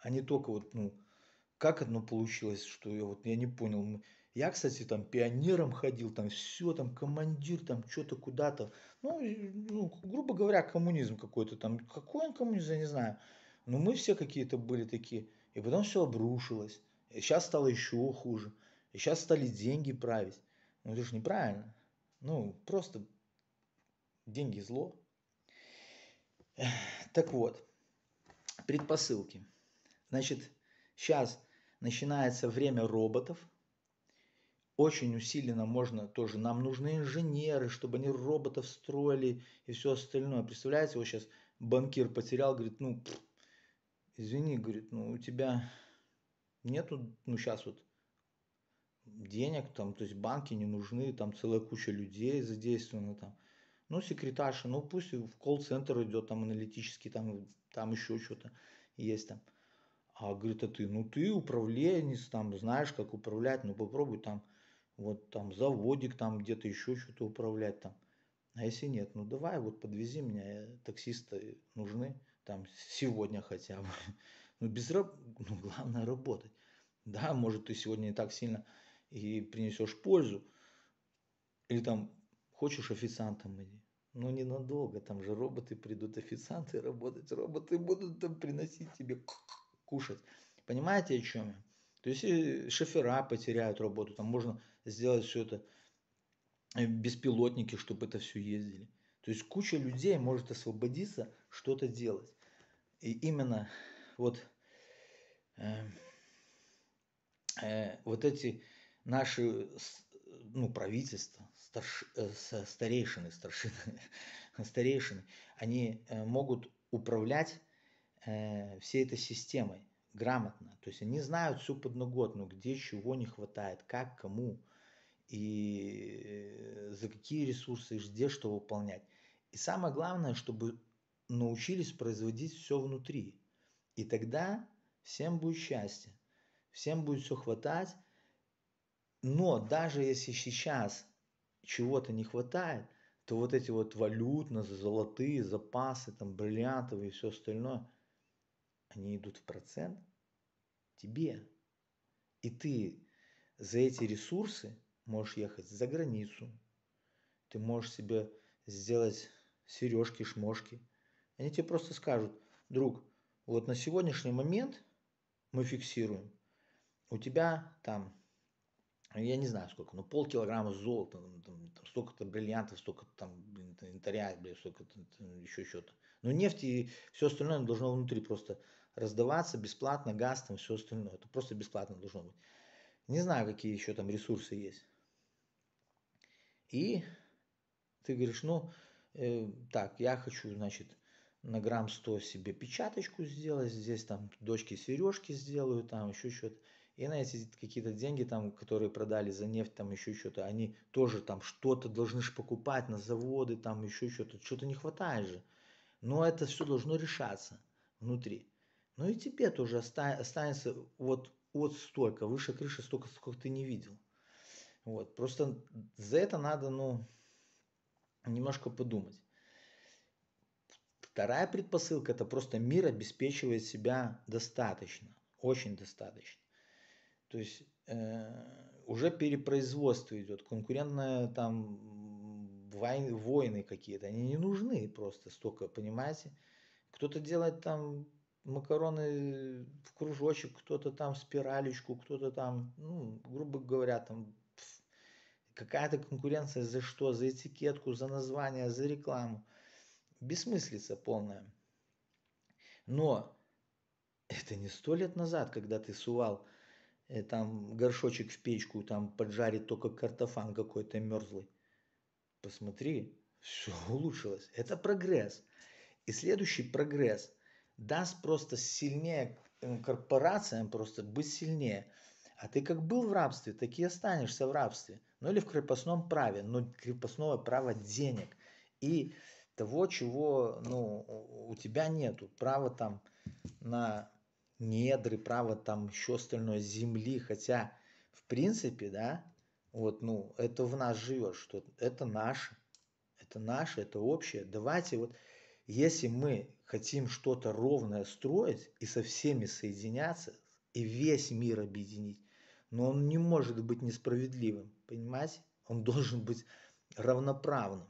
а не только вот, ну, как оно получилось, что я вот, я не понял. Я, кстати, там пионером ходил, там все, там командир, там что-то куда-то. Ну, ну, грубо говоря, коммунизм какой-то там. Какой он коммунизм, я не знаю. Но мы все какие-то были такие. И потом все обрушилось. И сейчас стало еще хуже. И сейчас стали деньги править. Ну, это же неправильно. Ну, просто деньги зло. Так вот, предпосылки. Значит, сейчас начинается время роботов. Очень усиленно можно тоже, нам нужны инженеры, чтобы они роботов строили и все остальное. Представляете, вот сейчас банкир потерял, говорит, ну, пфф, извини, говорит, ну, у тебя нету, ну, сейчас вот денег, там, то есть банки не нужны, там целая куча людей задействована, там. Ну, секретарша, ну, пусть в колл-центр идет, там, аналитический, там, там еще что-то есть там. А говорит, а ты, ну ты управленец, там знаешь, как управлять, ну попробуй там, вот там заводик там где-то еще что-то управлять там. А если нет, ну давай вот подвези меня, э, таксисты нужны там сегодня хотя бы. Ну без раб... ну главное работать. Да, может ты сегодня не так сильно и принесешь пользу. Или там хочешь официантом иди. Но ну ненадолго, там же роботы придут, официанты работать, роботы будут там приносить тебе кушать. Понимаете, о чем я? То есть э, шофера потеряют работу, там можно сделать все это, э, беспилотники, чтобы это все ездили. То есть куча людей может освободиться, что-то делать. И именно вот, э, э, вот эти наши ну, правительства, старш, э, старейшины, старшины, старейшины, они э, могут управлять э, всей этой системой грамотно. То есть они знают всю подноготную, где чего не хватает, как, кому и э, за какие ресурсы, и где что выполнять. И самое главное, чтобы научились производить все внутри. И тогда всем будет счастье, всем будет все хватать. Но даже если сейчас чего-то не хватает, то вот эти вот валютно, золотые запасы, там бриллиантовые и все остальное – они идут в процент тебе. И ты за эти ресурсы можешь ехать за границу. Ты можешь себе сделать сережки, шмошки. Они тебе просто скажут, друг, вот на сегодняшний момент мы фиксируем, у тебя там, я не знаю сколько, ну полкилограмма золота, там, столько-то бриллиантов, столько-то там блин, интаря, блин, столько-то еще что-то. Но нефть и все остальное должно внутри просто раздаваться бесплатно, газ там, все остальное. Это просто бесплатно должно быть. Не знаю, какие еще там ресурсы есть. И ты говоришь, ну, э, так, я хочу, значит, на грамм 100 себе печаточку сделать, здесь там дочки сережки сделаю, там еще что-то. И на эти какие-то деньги, там, которые продали за нефть, там еще что-то, они тоже там что-то должны же покупать на заводы, там еще что-то, что-то не хватает же. Но это все должно решаться внутри. Но ну и тебе тоже останется вот от столько, выше крыши столько, сколько ты не видел. Вот. Просто за это надо, ну, немножко подумать. Вторая предпосылка – это просто мир обеспечивает себя достаточно, очень достаточно. То есть э, уже перепроизводство идет, конкурентные там войны, войны какие-то, они не нужны просто столько, понимаете? Кто-то делает там макароны в кружочек, кто-то там в спиралечку, кто-то там, ну, грубо говоря, там какая-то конкуренция за что? За этикетку, за название, за рекламу. Бессмыслица полная. Но это не сто лет назад, когда ты сувал э, там горшочек в печку, там поджарит только картофан какой-то мерзлый. Посмотри, все улучшилось. Это прогресс. И следующий прогресс – даст просто сильнее э, корпорациям просто быть сильнее. А ты как был в рабстве, так и останешься в рабстве. Ну или в крепостном праве, но ну, крепостное право денег. И того, чего ну, у тебя нету. Право там на недры, право там еще остальное земли. Хотя, в принципе, да, вот, ну, это в нас живет, что это наше, это наше, это общее. Давайте вот если мы хотим что-то ровное строить и со всеми соединяться, и весь мир объединить, но он не может быть несправедливым, понимаете? Он должен быть равноправным.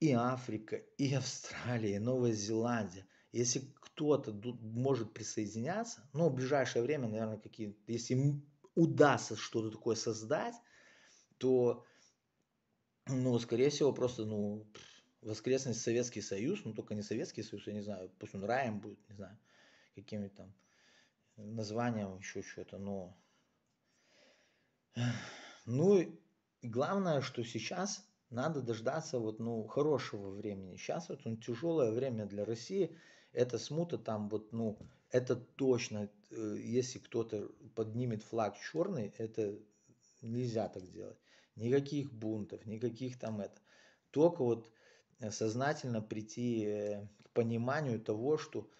И Африка, и Австралия, и Новая Зеландия. Если кто-то может присоединяться, ну, в ближайшее время, наверное, какие если удастся что-то такое создать, то, ну, скорее всего, просто, ну, воскресный Советский Союз, ну только не Советский Союз, я не знаю, пусть он раем будет, не знаю, какими там названием, еще что-то, но... Ну, главное, что сейчас надо дождаться вот, ну, хорошего времени. Сейчас вот он ну, тяжелое время для России, это смута там вот, ну, это точно, э, если кто-то поднимет флаг черный, это нельзя так делать. Никаких бунтов, никаких там это. Только вот сознательно прийти э, к пониманию того, что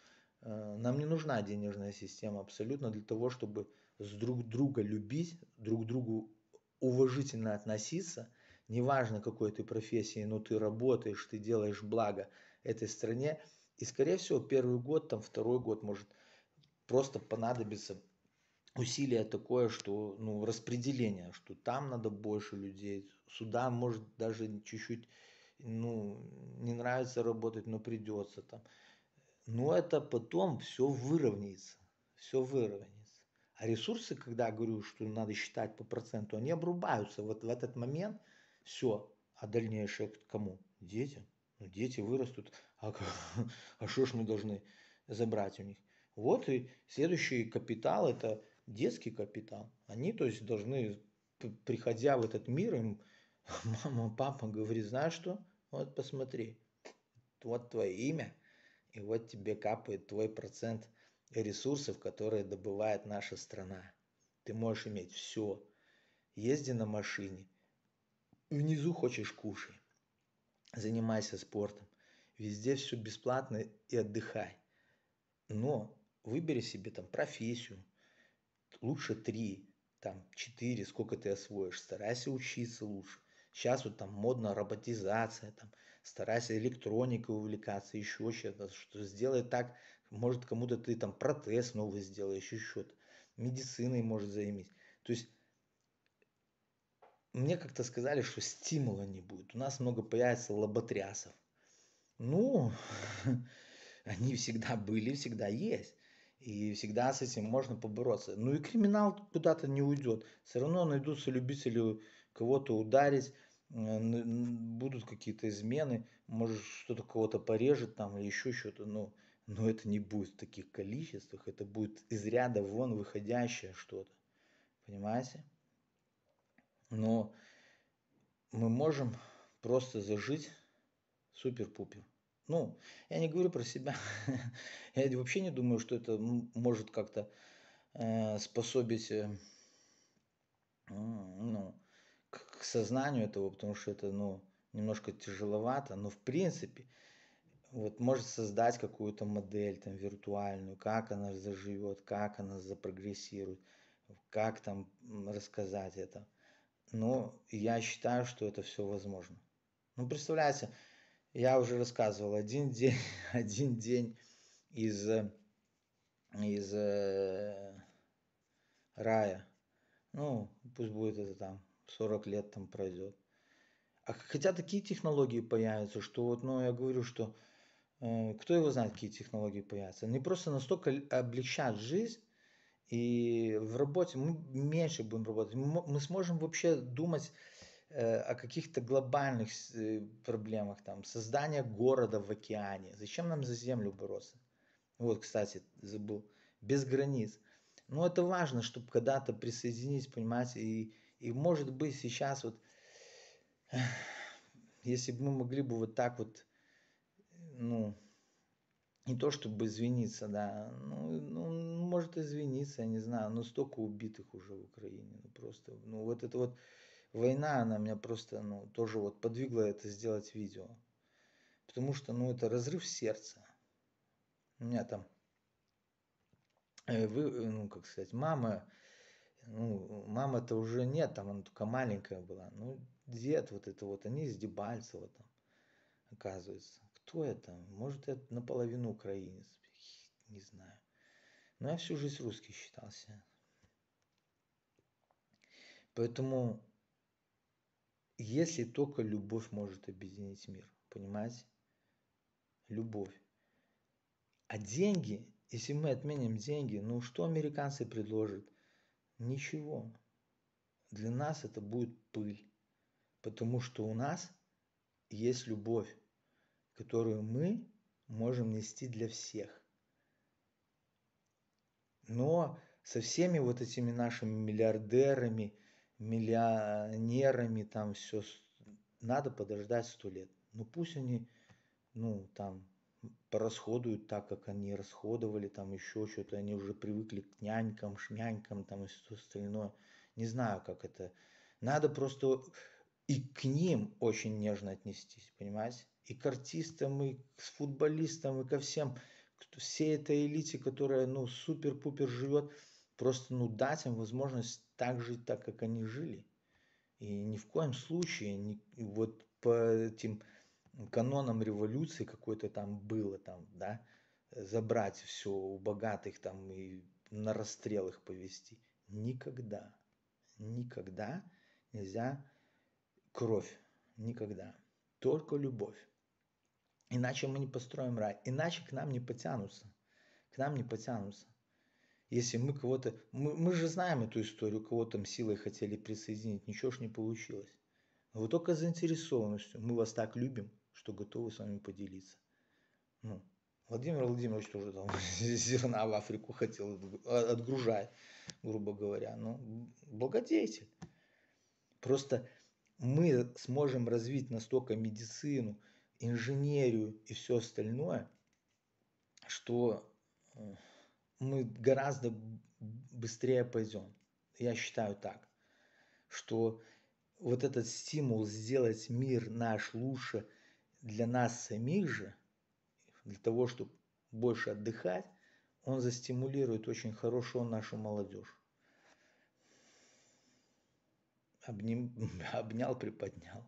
э, нам не нужна денежная система абсолютно для того, чтобы с друг друга любить, друг другу уважительно относиться. Неважно, какой ты профессии, но ты работаешь, ты делаешь благо этой стране. И, скорее всего, первый год, там, второй год может просто понадобиться усилие такое, что ну, распределение, что там надо больше людей, сюда может даже чуть-чуть ну, не нравится работать, но придется там. Но это потом все выровняется, все выровняется. А ресурсы, когда я говорю, что надо считать по проценту, они обрубаются. Вот в этот момент все. А дальнейшее к кому? Детям. Ну, дети вырастут. А, а что ж мы должны забрать у них? Вот и следующий капитал – это детский капитал. Они, то есть, должны, приходя в этот мир, им мама, папа говорит, знаешь что, вот посмотри, вот твое имя, и вот тебе капает твой процент ресурсов, которые добывает наша страна. Ты можешь иметь все. Езди на машине. Внизу хочешь кушай. Занимайся спортом. Везде все бесплатно и отдыхай. Но выбери себе там профессию. Лучше три, там четыре, сколько ты освоишь. Старайся учиться лучше. Сейчас вот там модно роботизация, там, старайся электроникой увлекаться, еще что-то, что сделай так, может кому-то ты там протез новый сделаешь, еще что-то, медициной может займись. То есть мне как-то сказали, что стимула не будет, у нас много появится лоботрясов. Ну, они всегда были, всегда есть. И всегда с этим можно побороться. Ну и криминал куда-то не уйдет. Все равно найдутся любители кого-то ударить, э, будут какие-то измены, может что-то кого-то порежет там или еще что-то, но, ну, но ну, это не будет в таких количествах, это будет из ряда вон выходящее что-то, понимаете? Но мы можем просто зажить супер-пупер. Ну, я не говорю про себя, я вообще не думаю, что это может как-то э, способить, э, ну, к сознанию этого, потому что это, ну, немножко тяжеловато, но в принципе вот может создать какую-то модель там виртуальную, как она заживет, как она запрогрессирует, как там рассказать это. Но я считаю, что это все возможно. Ну, представляете, я уже рассказывал, один день, один день из, из э, рая, ну, пусть будет это там 40 лет там пройдет. А хотя такие технологии появятся, что вот, ну, я говорю, что э, кто его знает, какие технологии появятся. Они просто настолько облегчат жизнь, и в работе мы меньше будем работать. Мы, сможем вообще думать э, о каких-то глобальных э, проблемах, там, создание города в океане. Зачем нам за землю бороться? Вот, кстати, забыл. Без границ. Но это важно, чтобы когда-то присоединить, понимаете, и и может быть сейчас вот, если бы мы могли бы вот так вот, ну, не то чтобы извиниться, да, ну, ну может извиниться, я не знаю, но столько убитых уже в Украине, ну просто, ну вот это вот война, она меня просто, ну, тоже вот подвигла это сделать видео, потому что, ну, это разрыв сердца. У меня там, э, вы, э, ну, как сказать, мама ну, мама-то уже нет, там она только маленькая была. Ну, дед вот это вот, они из Дебальцева там, оказывается. Кто это? Может, это наполовину украинец, не знаю. Но ну, я всю жизнь русский считался. Поэтому, если только любовь может объединить мир, понимаете? Любовь. А деньги, если мы отменим деньги, ну что американцы предложат? Ничего. Для нас это будет пыль, потому что у нас есть любовь, которую мы можем нести для всех. Но со всеми вот этими нашими миллиардерами, миллионерами, там все, надо подождать сто лет. Ну пусть они, ну там, порасходуют так, как они расходовали, там еще что-то, они уже привыкли к нянькам, шнянькам там и все остальное. Не знаю, как это. Надо просто и к ним очень нежно отнестись, понимаете? И к артистам, и к футболистам, и ко всем, кто, всей этой элите, которая, ну, супер-пупер живет, просто, ну, дать им возможность так жить, так, как они жили. И ни в коем случае, не вот по этим каноном революции какой-то там было там, да, забрать все у богатых там и на расстрел их повести. Никогда, никогда нельзя кровь, никогда. Только любовь. Иначе мы не построим рай, иначе к нам не потянутся. К нам не потянутся. Если мы кого-то... Мы, мы же знаем эту историю, кого там силой хотели присоединить, ничего ж не получилось. Вы только заинтересованностью. Мы вас так любим – что готовы с вами поделиться. Ну, Владимир Владимирович тоже там зерна в Африку хотел отгружать, грубо говоря. Ну, благодетель. Просто мы сможем развить настолько медицину, инженерию и все остальное, что э, мы гораздо быстрее пойдем. Я считаю так, что вот этот стимул сделать мир наш лучше – для нас самих же, для того, чтобы больше отдыхать, он застимулирует очень хорошую нашу молодежь. Обним, обнял, приподнял.